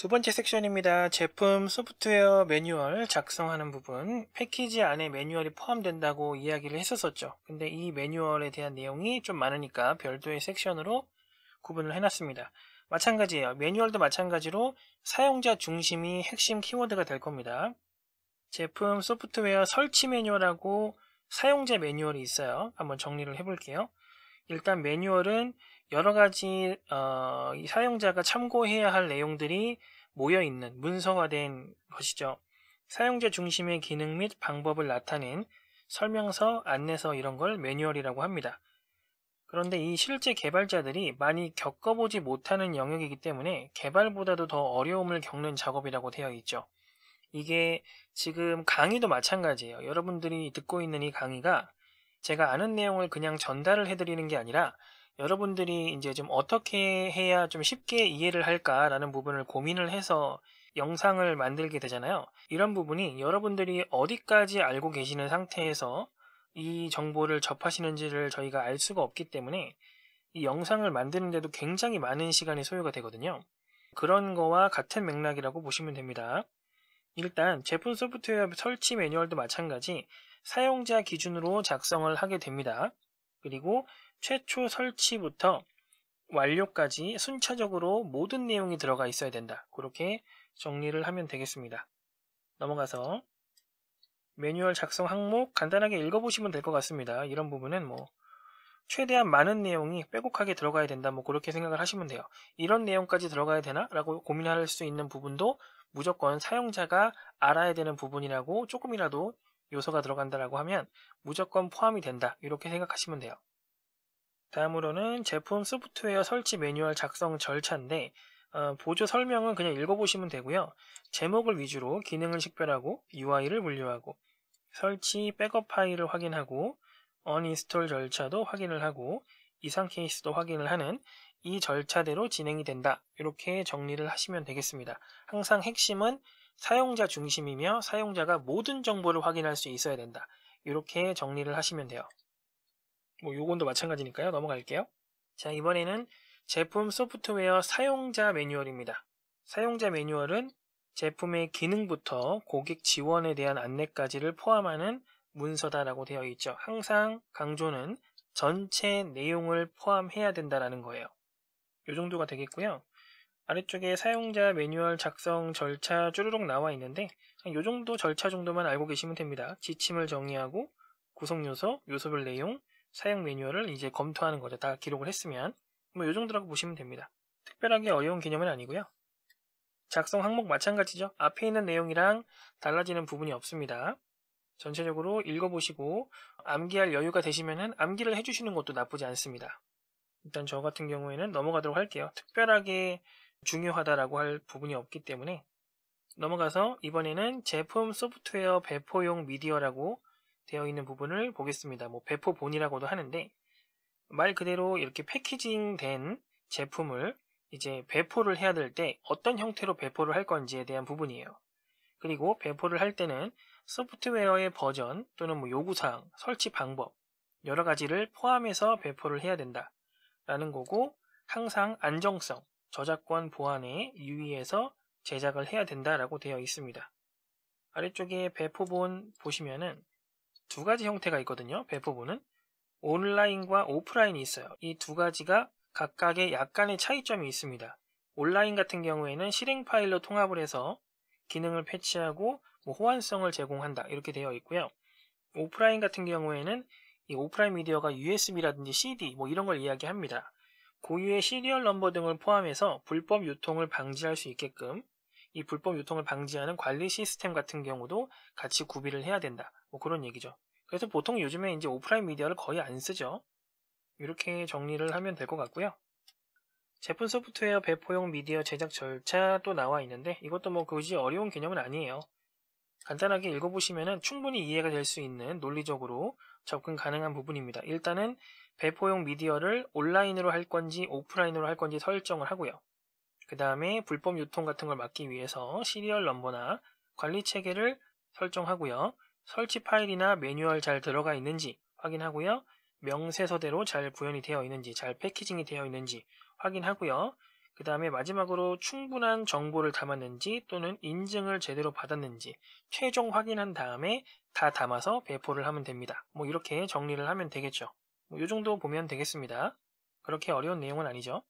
두 번째 섹션입니다. 제품 소프트웨어 매뉴얼 작성하는 부분 패키지 안에 매뉴얼이 포함된다고 이야기를 했었었죠. 근데 이 매뉴얼에 대한 내용이 좀 많으니까 별도의 섹션으로 구분을 해놨습니다. 마찬가지예요. 매뉴얼도 마찬가지로 사용자 중심이 핵심 키워드가 될 겁니다. 제품 소프트웨어 설치 매뉴얼하고 사용자 매뉴얼이 있어요. 한번 정리를 해볼게요. 일단 매뉴얼은 여러 가지 어, 사용자가 참고해야 할 내용들이 모여 있는 문서화된 것이죠. 사용자 중심의 기능 및 방법을 나타낸 설명서, 안내서 이런 걸 매뉴얼이라고 합니다. 그런데 이 실제 개발자들이 많이 겪어보지 못하는 영역이기 때문에 개발보다도 더 어려움을 겪는 작업이라고 되어 있죠. 이게 지금 강의도 마찬가지예요. 여러분들이 듣고 있는 이 강의가 제가 아는 내용을 그냥 전달을 해드리는 게 아니라 여러분들이 이제 좀 어떻게 해야 좀 쉽게 이해를 할까라는 부분을 고민을 해서 영상을 만들게 되잖아요. 이런 부분이 여러분들이 어디까지 알고 계시는 상태에서 이 정보를 접하시는지를 저희가 알 수가 없기 때문에 이 영상을 만드는데도 굉장히 많은 시간이 소요가 되거든요. 그런 거와 같은 맥락이라고 보시면 됩니다. 일단 제품 소프트웨어 설치 매뉴얼도 마찬가지 사용자 기준으로 작성을 하게 됩니다. 그리고 최초 설치부터 완료까지 순차적으로 모든 내용이 들어가 있어야 된다. 그렇게 정리를 하면 되겠습니다. 넘어가서 매뉴얼 작성 항목 간단하게 읽어보시면 될 것 같습니다. 이런 부분은 뭐 최대한 많은 내용이 빼곡하게 들어가야 된다. 뭐 그렇게 생각을 하시면 돼요. 이런 내용까지 들어가야 되나? 라고 고민할 수 있는 부분도 무조건 사용자가 알아야 되는 부분이라고 조금이라도 요소가 들어간다라고 하면 무조건 포함이 된다 이렇게 생각하시면 돼요. 다음으로는 제품 소프트웨어 설치 매뉴얼 작성 절차인데 어, 보조 설명은 그냥 읽어보시면 되고요. 제목을 위주로 기능을 식별하고 UI를 분류하고 설치 백업 파일을 확인하고 언인스톨 절차도 확인을 하고 이상 케이스도 확인을 하는 이 절차대로 진행이 된다. 이렇게 정리를 하시면 되겠습니다. 항상 핵심은 사용자 중심이며 사용자가 모든 정보를 확인할 수 있어야 된다. 이렇게 정리를 하시면 돼요. 뭐 요건도 마찬가지니까요. 넘어갈게요. 자, 이번에는 제품 소프트웨어 사용자 매뉴얼입니다. 사용자 매뉴얼은 제품의 기능부터 고객 지원에 대한 안내까지를 포함하는 문서다라고 되어 있죠. 항상 강조는 전체 내용을 포함해야 된다라는 거예요. 요 정도가 되겠고요. 아래쪽에 사용자 매뉴얼 작성 절차 쭈르룩 나와 있는데 요 정도 절차 정도만 알고 계시면 됩니다. 지침을 정의하고 구성요소, 요소별 내용, 사용 매뉴얼을 이제 검토하는 거죠. 다 기록을 했으면 뭐이 정도라고 보시면 됩니다. 특별하게 어려운 개념은 아니고요. 작성 항목 마찬가지죠. 앞에 있는 내용이랑 달라지는 부분이 없습니다. 전체적으로 읽어보시고 암기할 여유가 되시면 암기를 해주시는 것도 나쁘지 않습니다. 일단 저 같은 경우에는 넘어가도록 할게요. 특별하게 중요하다라고 할 부분이 없기 때문에 넘어가서 이번에는 제품 소프트웨어 배포용 미디어라고 되어 있는 부분을 보겠습니다. 뭐 배포본이라고도 하는데 말 그대로 이렇게 패키징된 제품을 이제 배포를 해야 될 때 어떤 형태로 배포를 할 건지에 대한 부분이에요. 그리고 배포를 할 때는 소프트웨어의 버전 또는 뭐 요구사항, 설치 방법 여러 가지를 포함해서 배포를 해야 된다라는 거고 항상 안정성, 저작권 보안에 유의해서 제작을 해야 된다라고 되어 있습니다. 아래쪽에 배포본 보시면은 두 가지 형태가 있거든요. 배포본은 온라인과 오프라인이 있어요. 이 두 가지가 각각의 약간의 차이점이 있습니다. 온라인 같은 경우에는 실행 파일로 통합을 해서 기능을 패치하고 뭐 호환성을 제공한다 이렇게 되어 있고요. 오프라인 같은 경우에는 이 오프라인 미디어가 USB라든지 CD 뭐 이런 걸 이야기합니다. 고유의 시리얼 넘버 등을 포함해서 불법 유통을 방지할 수 있게끔 이 불법 유통을 방지하는 관리 시스템 같은 경우도 같이 구비를 해야 된다. 뭐 그런 얘기죠. 그래서 보통 요즘에 이제 오프라인 미디어를 거의 안 쓰죠. 이렇게 정리를 하면 될 것 같고요. 제품 소프트웨어 배포용 미디어 제작 절차도 나와 있는데 이것도 뭐 굳이 어려운 개념은 아니에요. 간단하게 읽어보시면 충분히 이해가 될 수 있는 논리적으로 접근 가능한 부분입니다. 일단은 배포용 미디어를 온라인으로 할 건지 오프라인으로 할 건지 설정을 하고요. 그 다음에 불법 유통 같은 걸 막기 위해서 시리얼 넘버나 관리 체계를 설정하고요. 설치 파일이나 매뉴얼 잘 들어가 있는지 확인하고요. 명세서대로 잘 구현이 되어 있는지, 잘 패키징이 되어 있는지 확인하고요. 그 다음에 마지막으로 충분한 정보를 담았는지 또는 인증을 제대로 받았는지 최종 확인한 다음에 다 담아서 배포를 하면 됩니다. 뭐 이렇게 정리를 하면 되겠죠. 뭐이 정도 보면 되겠습니다. 그렇게 어려운 내용은 아니죠.